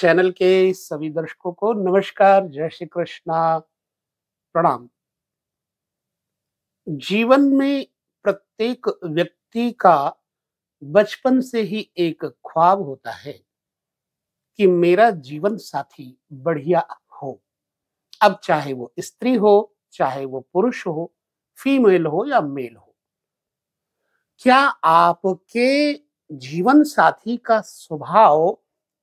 channel के सभी दर्शकों को नमस्कार जय श्री कृष्णा प्रणाम जीवन में प्रत्येक व्यक्ति का बचपन से ही एक ख्वाब होता है कि मेरा जीवन साथी बढ़िया हो अब चाहे वो स्त्री हो चाहे वो पुरुष हो फीमेल हो या मेल हो क्या आपके जीवन साथी का स्वभाव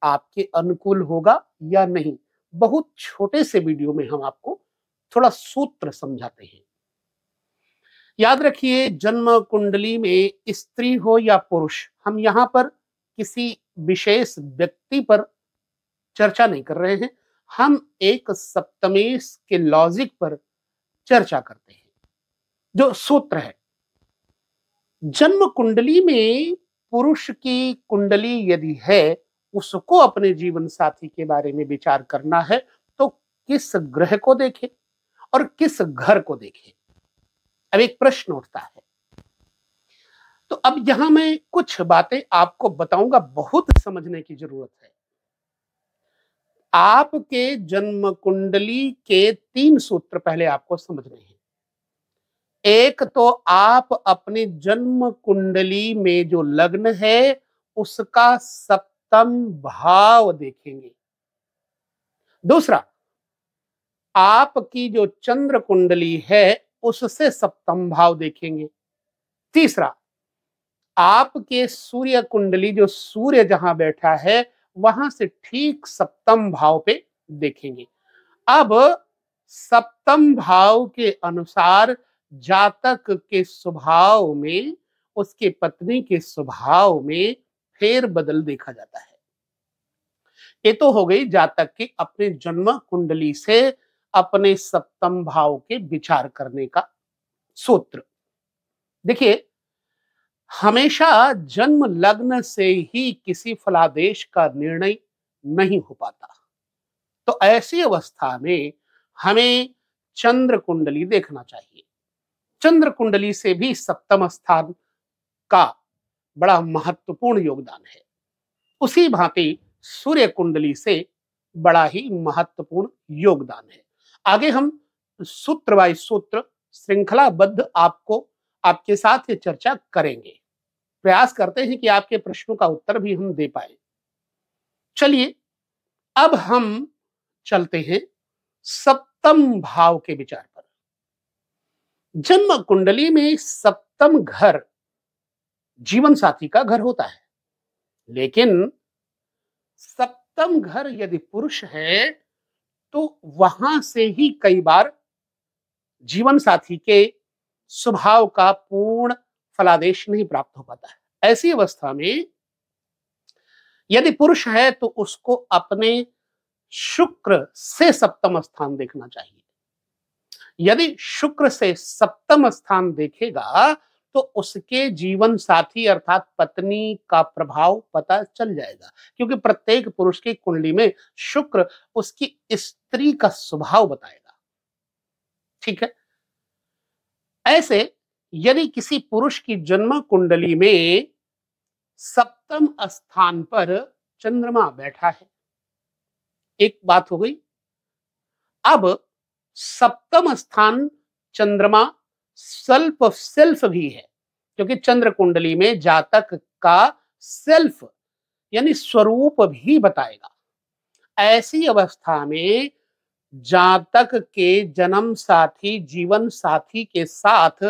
आपके अनुकूल होगा या नहीं बहुत छोटे से वीडियो में हम आपको थोड़ा सूत्र समझाते हैं याद रखिए जन्म कुंडली में स्त्री हो या पुरुष हम यहाँ पर किसी विशेष व्यक्ति पर चर्चा नहीं कर रहे हैं हम एक सप्तमेश के लॉजिक पर चर्चा करते हैं जो सूत्र है जन्म कुंडली में पुरुष की कुंडली यदि है उसको अपने जीवन साथी के बारे में विचार करना है तो किस ग्रह को देखे और किस घर को देखे अब एक प्रश्न उठता है तो अब यहां मैं कुछ बातें आपको बताऊंगा बहुत समझने की जरूरत है आपके जन्म कुंडली के तीन सूत्र पहले आपको समझने हैं एक तो आप अपने जन्म कुंडली में जो लग्न है उसका सप्त उत्तम भाव देखेंगे दूसरा आपकी जो चंद्र कुंडली है उससे सप्तम भाव देखेंगे तीसरा आपके सूर्य कुंडली जो सूर्य जहां बैठा है वहां से ठीक सप्तम भाव पे देखेंगे अब सप्तम भाव के अनुसार जातक के स्वभाव में उसके पत्नी के स्वभाव में फेर बदल देखा जाता है ये तो हो गई जातक की अपने जन्म कुंडली से अपने सप्तम भाव के विचार करने का सूत्र देखिए हमेशा जन्म लग्न से ही किसी फलादेश का निर्णय नहीं हो पाता तो ऐसी अवस्था में हमें चंद्र कुंडली देखना चाहिए चंद्र कुंडली से भी सप्तम स्थान का बड़ा महत्वपूर्ण योगदान है उसी भांति सूर्य कुंडली से बड़ा ही महत्वपूर्ण योगदान है आगे हम सूत्र बाय सूत्र श्रृंखलाबद्ध आपको आपके साथ ये चर्चा करेंगे प्रयास करते हैं कि आपके प्रश्नों का उत्तर भी हम दे पाए चलिए अब हम चलते हैं सप्तम भाव के विचार पर जन्म कुंडली में सप्तम घर जीवन साथी का घर होता है लेकिन सप्तम घर यदि पुरुष है तो वहां से ही कई बार जीवन साथी के स्वभाव का पूर्ण फलादेश नहीं प्राप्त हो पाता है ऐसी अवस्था में यदि पुरुष है तो उसको अपने शुक्र से सप्तम स्थान देखना चाहिए यदि शुक्र से सप्तम स्थान देखेगा तो उसके जीवन साथी अर्थात पत्नी का प्रभाव पता चल जाएगा क्योंकि प्रत्येक पुरुष की कुंडली में शुक्र उसकी स्त्री का स्वभाव बताएगा ठीक है ऐसे यदि किसी पुरुष की जन्म कुंडली में सप्तम स्थान पर चंद्रमा बैठा है एक बात हो गई अब सप्तम स्थान चंद्रमा सेल्फ ऑफ सेल्फ भी है क्योंकि चंद्र कुंडली में जातक का सेल्फ यानी स्वरूप भी बताएगा ऐसी अवस्था में जातक के जन्म साथी जीवन साथी के साथ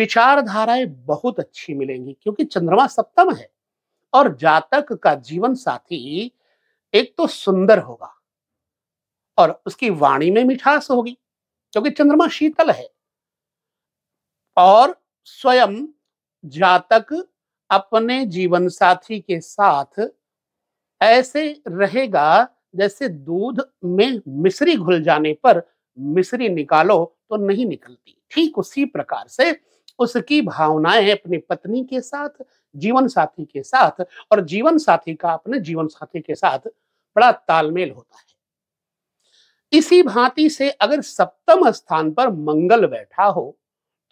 विचारधाराएं बहुत अच्छी मिलेंगी क्योंकि चंद्रमा सप्तम है और जातक का जीवन साथी एक तो सुंदर होगा और उसकी वाणी में मिठास होगी क्योंकि चंद्रमा शीतल है और स्वयं जातक अपने जीवन साथी के साथ ऐसे रहेगा जैसे दूध में मिश्री घुल जाने पर मिश्री निकालो तो नहीं निकलती ठीक उसी प्रकार से उसकी भावनाएं अपनी पत्नी के साथ जीवन साथी के साथ और जीवन साथी का अपने जीवन साथी के साथ बड़ा तालमेल होता है इसी भांति से अगर सप्तम स्थान पर मंगल बैठा हो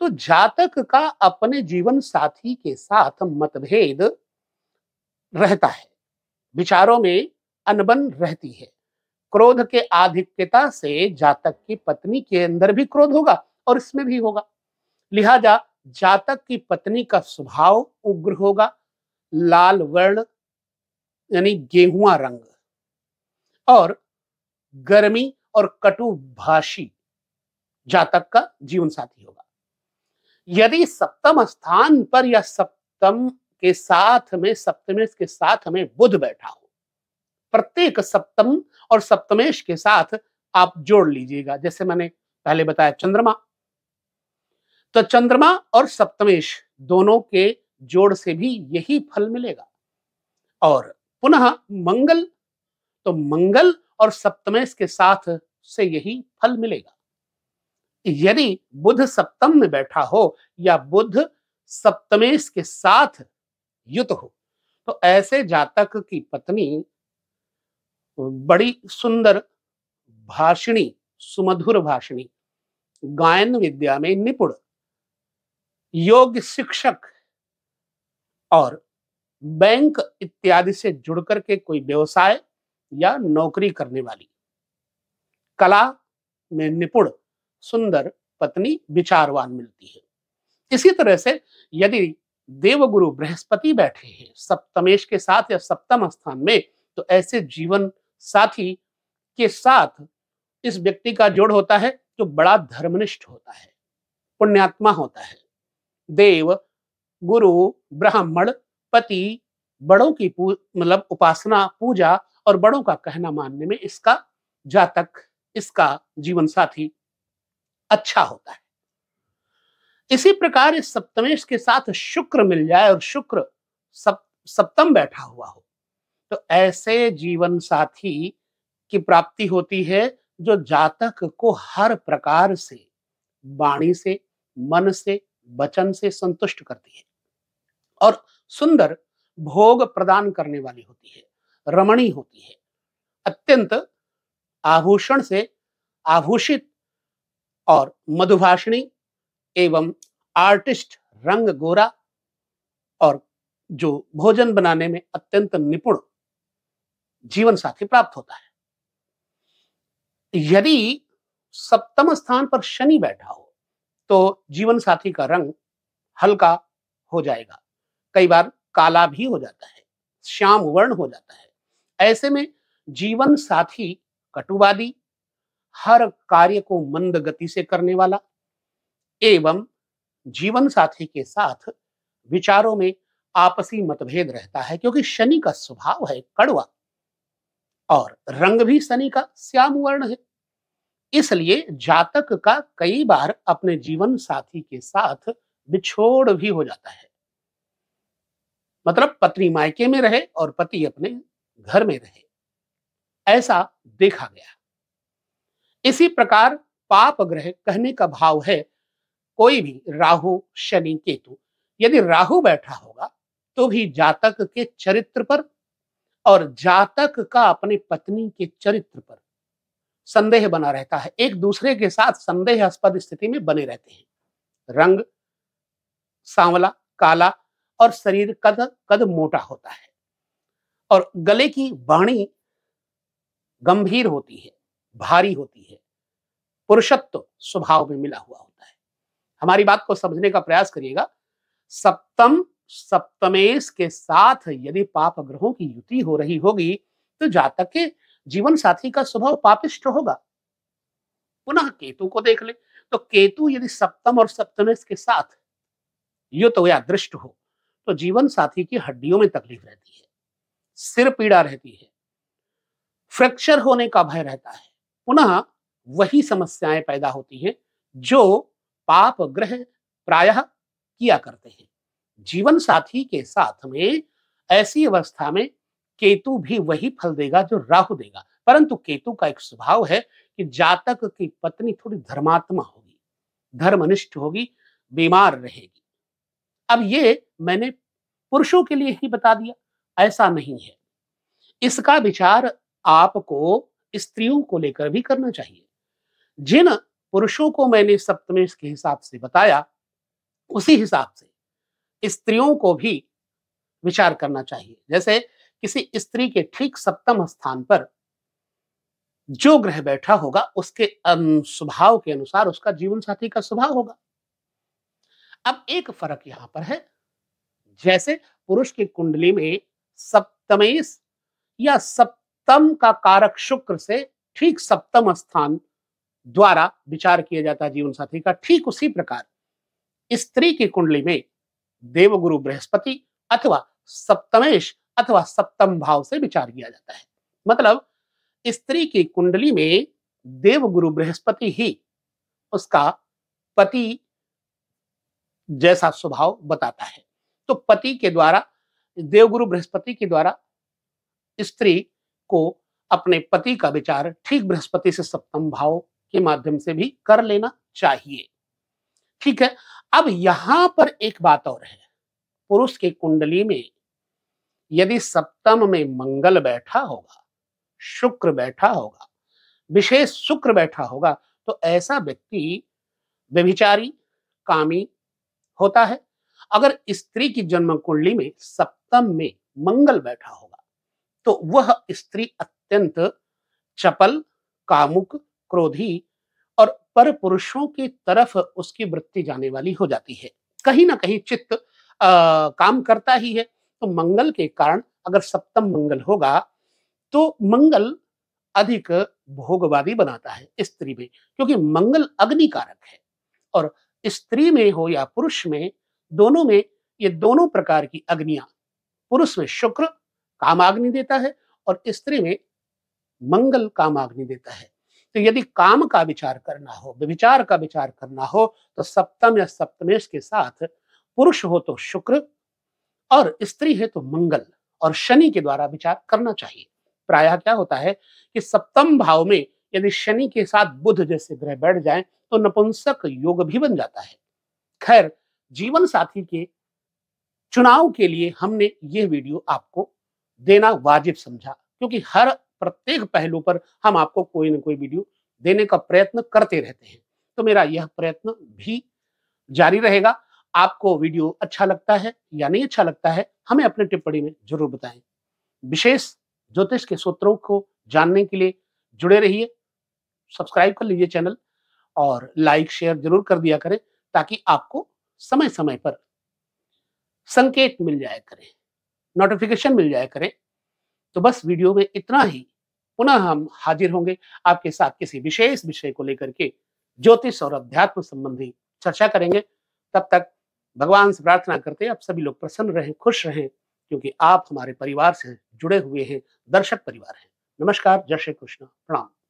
तो जातक का अपने जीवन साथी के साथ मतभेद रहता है विचारों में अनबन रहती है क्रोध के आधिक्यता से जातक की पत्नी के अंदर भी क्रोध होगा और इसमें भी होगा लिहाजा जातक की पत्नी का स्वभाव उग्र होगा लाल वर्ण यानी गेहुआ रंग और गर्मी और कटु भाषी जातक का जीवन साथी होगा यदि सप्तम स्थान पर या सप्तम के साथ में सप्तमेश के साथ में बुध बैठा हो प्रत्येक सप्तम और सप्तमेश के साथ आप जोड़ लीजिएगा जैसे मैंने पहले बताया चंद्रमा तो चंद्रमा और सप्तमेश दोनों के जोड़ से भी यही फल मिलेगा और पुनः मंगल तो मंगल और सप्तमेश के साथ से यही फल मिलेगा यदि बुध सप्तम में बैठा हो या बुध सप्तमेश के साथ युत हो तो ऐसे जातक की पत्नी बड़ी सुंदर भाषिणी सुमधुर भाषिणी गायन विद्या में निपुण योग्य शिक्षक और बैंक इत्यादि से जुड़कर के कोई व्यवसाय या नौकरी करने वाली कला में निपुण सुंदर पत्नी विचारवान मिलती है इसी तरह से यदि देवगुरु बृहस्पति बैठे हैं सप्तमेश के साथ या सप्तम स्थान में तो ऐसे जीवन साथी के साथ इस व्यक्ति का जोड़ होता है जो बड़ा धर्मनिष्ठ होता है पुण्यात्मा होता है देव गुरु ब्राह्मण पति बड़ों की मतलब उपासना पूजा और बड़ों का कहना मानने में इसका जातक इसका जीवन साथी अच्छा होता है इसी प्रकार इस सप्तमेश के साथ शुक्र मिल जाए और शुक्र सप, सप्तम बैठा हुआ हो तो ऐसे जीवन साथी की प्राप्ति होती है जो जातक को हर प्रकार से वाणी से मन से वचन से संतुष्ट करती है और सुंदर भोग प्रदान करने वाली होती है रमणी होती है अत्यंत आभूषण से आभूषित और मधुभाषणी एवं आर्टिस्ट रंग गोरा और जो भोजन बनाने में अत्यंत निपुण जीवन साथी प्राप्त होता है यदि सप्तम स्थान पर शनि बैठा हो तो जीवन साथी का रंग हल्का हो जाएगा कई बार काला भी हो जाता है श्याम वर्ण हो जाता है ऐसे में जीवन साथी कटुवादी हर कार्य को मंद गति से करने वाला एवं जीवन साथी के साथ विचारों में आपसी मतभेद रहता है क्योंकि शनि का स्वभाव है कड़वा और रंग भी शनि का श्याम वर्ण है इसलिए जातक का कई बार अपने जीवन साथी के साथ बिछोड़ भी हो जाता है मतलब पत्नी मायके में रहे और पति अपने घर में रहे ऐसा देखा गया इसी प्रकार पाप ग्रह कहने का भाव है कोई भी राहु शनि केतु यदि राहु बैठा होगा तो भी जातक के चरित्र पर और जातक का अपनी पत्नी के चरित्र पर संदेह बना रहता है एक दूसरे के साथ संदेहास्पद स्थिति में बने रहते हैं रंग सांवला काला और शरीर कद कद मोटा होता है और गले की वाणी गंभीर होती है भारी होती है पुरुषत्व स्वभाव में मिला हुआ होता है हमारी बात को समझने का प्रयास करिएगा सप्तम सप्तमेश के साथ यदि पाप ग्रहों की युति हो रही होगी तो जातक के जीवन साथी का स्वभाव पापिष्ट होगा पुनः केतु को देख ले तो केतु यदि सप्तम और सप्तमेश के साथ युत तो या दृष्ट हो तो जीवन साथी की हड्डियों में तकलीफ रहती है सिर पीड़ा रहती है फ्रैक्चर होने का भय रहता है पुनः वही समस्याएं पैदा होती हैं जो पाप ग्रह प्रायः किया करते हैं जीवन साथी के साथ में ऐसी अवस्था में केतु भी वही फल देगा जो राहु देगा परंतु केतु का एक स्वभाव है कि जातक की पत्नी थोड़ी धर्मात्मा होगी धर्मनिष्ठ होगी बीमार रहेगी अब ये मैंने पुरुषों के लिए ही बता दिया ऐसा नहीं है इसका विचार आपको स्त्रियों को लेकर भी करना चाहिए जिन पुरुषों को मैंने सप्तमेश के हिसाब से बताया उसी हिसाब से स्त्रियों को भी विचार करना चाहिए जैसे किसी स्त्री के ठीक सप्तम स्थान पर जो ग्रह बैठा होगा उसके स्वभाव के अनुसार उसका जीवन साथी का स्वभाव होगा अब एक फर्क यहां पर है जैसे पुरुष की कुंडली में सप्तमेश या सप्त सप्तम का कारक शुक्र से ठीक सप्तम स्थान द्वारा विचार किया जाता है जीवन साथी का ठीक उसी प्रकार स्त्री की कुंडली में देवगुरु बृहस्पति अथवा सप्तमेश अथवा सप्तम भाव से विचार किया जाता है मतलब स्त्री की कुंडली में देवगुरु बृहस्पति ही उसका पति जैसा स्वभाव बताता है तो पति के द्वारा देवगुरु बृहस्पति के द्वारा स्त्री को अपने पति का विचार ठीक बृहस्पति से सप्तम भाव के माध्यम से भी कर लेना चाहिए ठीक है अब यहां पर एक बात और है पुरुष की कुंडली में यदि सप्तम में मंगल बैठा होगा शुक्र बैठा होगा विशेष शुक्र बैठा होगा तो ऐसा व्यक्ति व्यभिचारी कामी होता है अगर स्त्री की जन्म कुंडली में सप्तम में मंगल बैठा हो तो वह स्त्री अत्यंत चपल कामुक क्रोधी और पर पुरुषों की तरफ उसकी वृत्ति जाने वाली हो जाती है कहीं ना कहीं चित्त काम करता ही है तो मंगल के कारण अगर सप्तम मंगल होगा तो मंगल अधिक भोगवादी बनाता है स्त्री में क्योंकि मंगल अग्नि कारक है और स्त्री में हो या पुरुष में दोनों में ये दोनों प्रकार की अग्नियां पुरुष में शुक्र कामाग्नि देता है और स्त्री में मंगल कामाग्नि देता है तो यदि काम का विचार करना हो विचार का विचार करना हो तो सप्तम या सप्तमेश के साथ पुरुष हो तो शुक्र और स्त्री है तो मंगल और शनि के द्वारा विचार करना चाहिए प्रायः क्या होता है कि सप्तम भाव में यदि शनि के साथ बुध जैसे ग्रह बैठ जाए तो नपुंसक योग भी बन जाता है खैर जीवन साथी के चुनाव के लिए हमने यह वीडियो आपको देना वाजिब समझा क्योंकि हर प्रत्येक पहलू पर हम आपको कोई ना कोई वीडियो देने का प्रयत्न करते रहते हैं तो मेरा यह प्रयत्न भी जारी रहेगा आपको वीडियो अच्छा लगता है या नहीं अच्छा लगता है हमें अपने टिप्पणी में जरूर बताएं विशेष ज्योतिष के सूत्रों को जानने के लिए जुड़े रहिए सब्सक्राइब कर लीजिए चैनल और लाइक शेयर जरूर कर दिया करें ताकि आपको समय समय पर संकेत मिल जाया करें नोटिफिकेशन मिल जाया करे तो बस वीडियो में इतना ही पुनः हम हाजिर होंगे आपके साथ किसी विशेष विषय को लेकर के ज्योतिष और अध्यात्म संबंधी चर्चा करेंगे तब तक भगवान से प्रार्थना करते हैं आप सभी लोग प्रसन्न रहें खुश रहें क्योंकि आप हमारे परिवार से जुड़े हुए हैं दर्शक परिवार हैं नमस्कार जय श्री कृष्ण प्रणाम